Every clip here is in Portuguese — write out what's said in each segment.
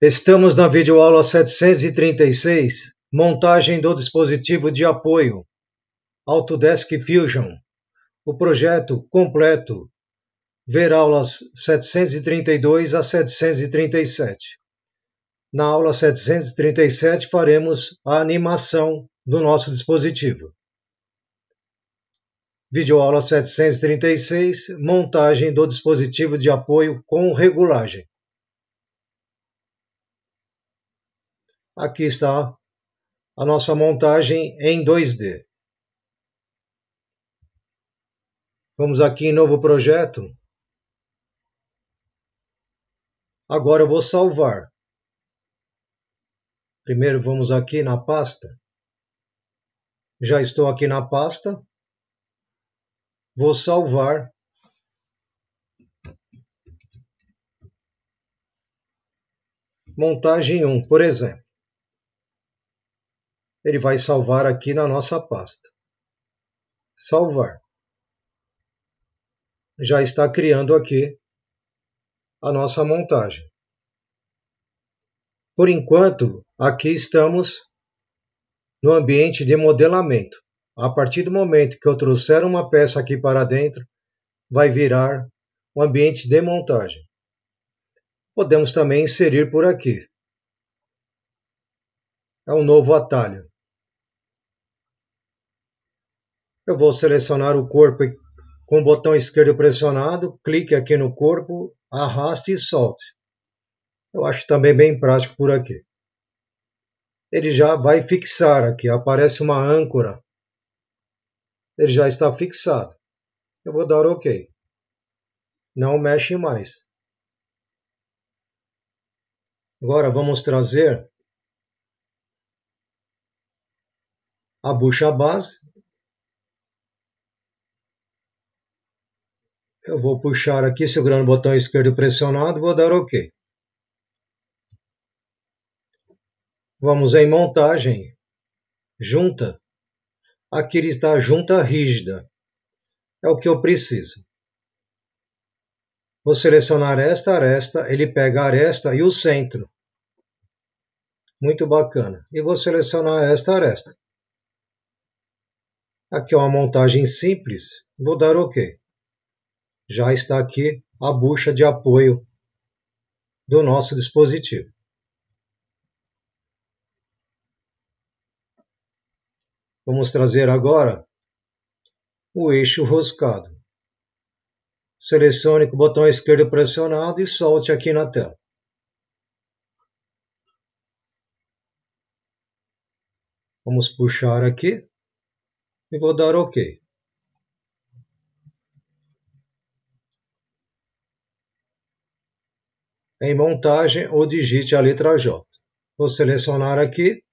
Estamos na videoaula 736, montagem do dispositivo de apoio Autodesk Fusion. O projeto completo. Ver aulas 732 a 737. Na aula 737 faremos a animação do nosso dispositivo. Videoaula 736, montagem do dispositivo de apoio com regulagem. aqui está a nossa montagem em 2D. Vamos aqui em novo projeto. Agora eu vou salvar. Primeiro vamos aqui na pasta. Já estou aqui na pasta. Vou salvar. Montagem 1, por exemplo ele vai salvar aqui na nossa pasta. Salvar. Já está criando aqui a nossa montagem. Por enquanto, aqui estamos no ambiente de modelamento. A partir do momento que eu trouxer uma peça aqui para dentro, vai virar um ambiente de montagem. Podemos também inserir por aqui. É um novo atalho. Eu vou selecionar o corpo com o botão esquerdo pressionado, clique aqui no corpo, arraste e solte. Eu acho também bem prático por aqui. Ele já vai fixar aqui, aparece uma âncora. Ele já está fixado. Eu vou dar OK. Não mexe mais. Agora vamos trazer a bucha base Eu vou puxar aqui, segurando o botão esquerdo pressionado, vou dar OK. Vamos em montagem, junta. Aqui ele está junta rígida. É o que eu preciso. Vou selecionar esta aresta, ele pega a aresta e o centro. Muito bacana. E vou selecionar esta aresta. Aqui é uma montagem simples. Vou dar OK já está aqui a bucha de apoio do nosso dispositivo. Vamos trazer agora o eixo roscado. Selecione com o botão esquerdo pressionado e solte aqui na tela. Vamos puxar aqui e vou dar OK. em montagem ou digite a letra J. Vou selecionar aqui.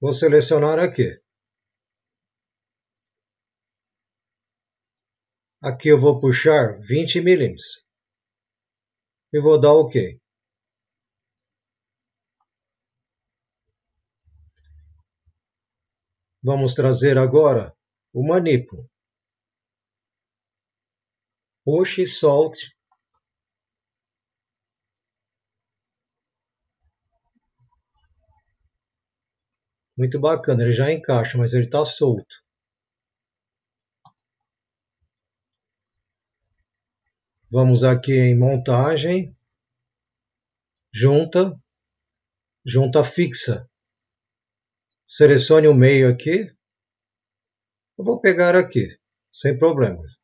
Vou selecionar aqui. Aqui eu vou puxar 20 milímetros. E vou dar OK. Vamos trazer agora o manipulo. Puxe e solte Muito bacana, ele já encaixa, mas ele está solto. Vamos aqui em montagem, junta, junta fixa. Selecione o meio aqui. Eu vou pegar aqui, sem problemas.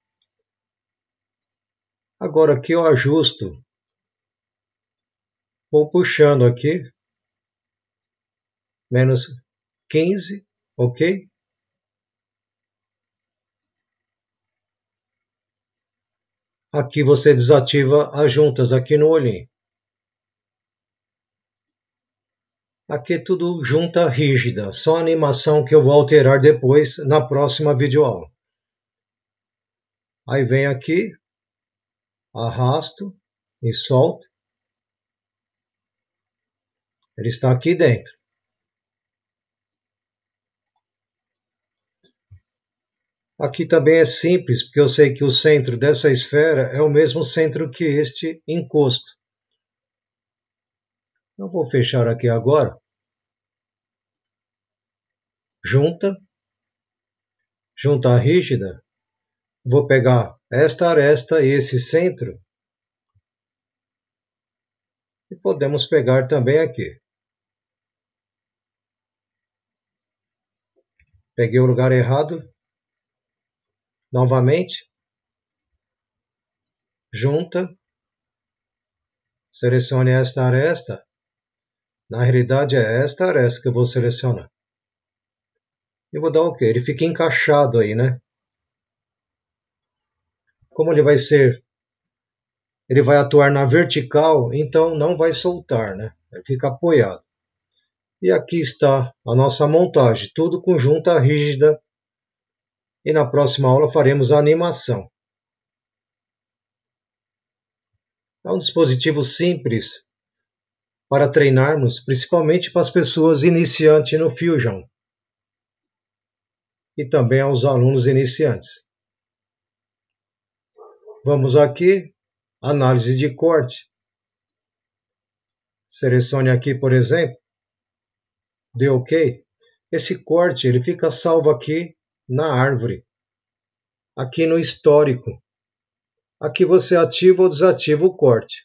Agora aqui eu ajusto. Vou puxando aqui. Menos 15, ok? Aqui você desativa as juntas aqui no olhinho. Aqui é tudo junta rígida, só animação que eu vou alterar depois na próxima videoaula. Aí vem aqui, arrasto e solto. Ele está aqui dentro. Aqui também é simples, porque eu sei que o centro dessa esfera é o mesmo centro que este encosto. Eu vou fechar aqui agora. Junta. Junta rígida. Vou pegar esta aresta e esse centro. E podemos pegar também aqui. Peguei o lugar errado. Novamente. Junta. Selecione esta aresta. Na realidade, é esta aresta que eu vou selecionar. E vou dar OK. Ele fica encaixado aí, né? como ele vai ser, ele vai atuar na vertical, então não vai soltar, né? Ele fica apoiado. E aqui está a nossa montagem, tudo com junta rígida. E na próxima aula faremos a animação. É um dispositivo simples para treinarmos, principalmente para as pessoas iniciantes no Fusion e também aos alunos iniciantes. Vamos aqui, análise de corte. Selecione aqui, por exemplo, dê OK. Esse corte ele fica salvo aqui na árvore, aqui no histórico. Aqui você ativa ou desativa o corte.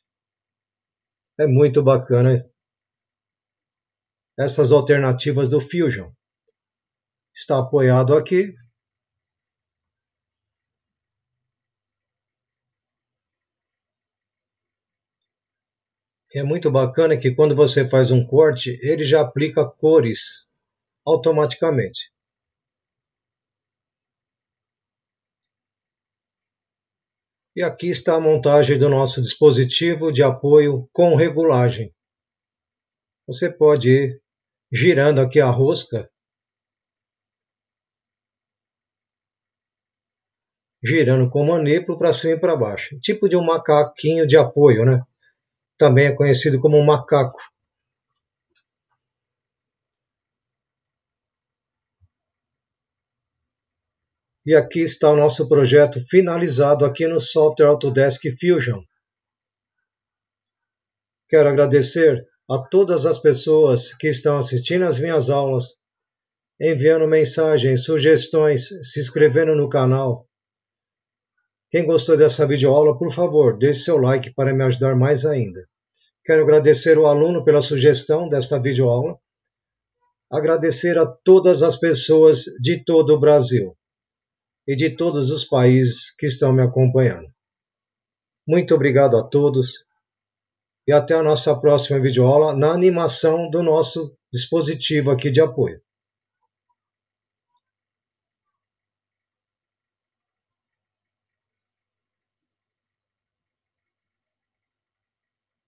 É muito bacana essas alternativas do Fusion. Está apoiado aqui é muito bacana que quando você faz um corte, ele já aplica cores automaticamente. E aqui está a montagem do nosso dispositivo de apoio com regulagem. Você pode ir girando aqui a rosca, girando com o manípulo para cima e para baixo. Tipo de um macaquinho de apoio, né? também é conhecido como macaco. E aqui está o nosso projeto finalizado aqui no software Autodesk Fusion. Quero agradecer a todas as pessoas que estão assistindo às minhas aulas, enviando mensagens, sugestões, se inscrevendo no canal quem gostou dessa videoaula, por favor, deixe seu like para me ajudar mais ainda. Quero agradecer o aluno pela sugestão desta videoaula. Agradecer a todas as pessoas de todo o Brasil e de todos os países que estão me acompanhando. Muito obrigado a todos e até a nossa próxima videoaula na animação do nosso dispositivo aqui de apoio.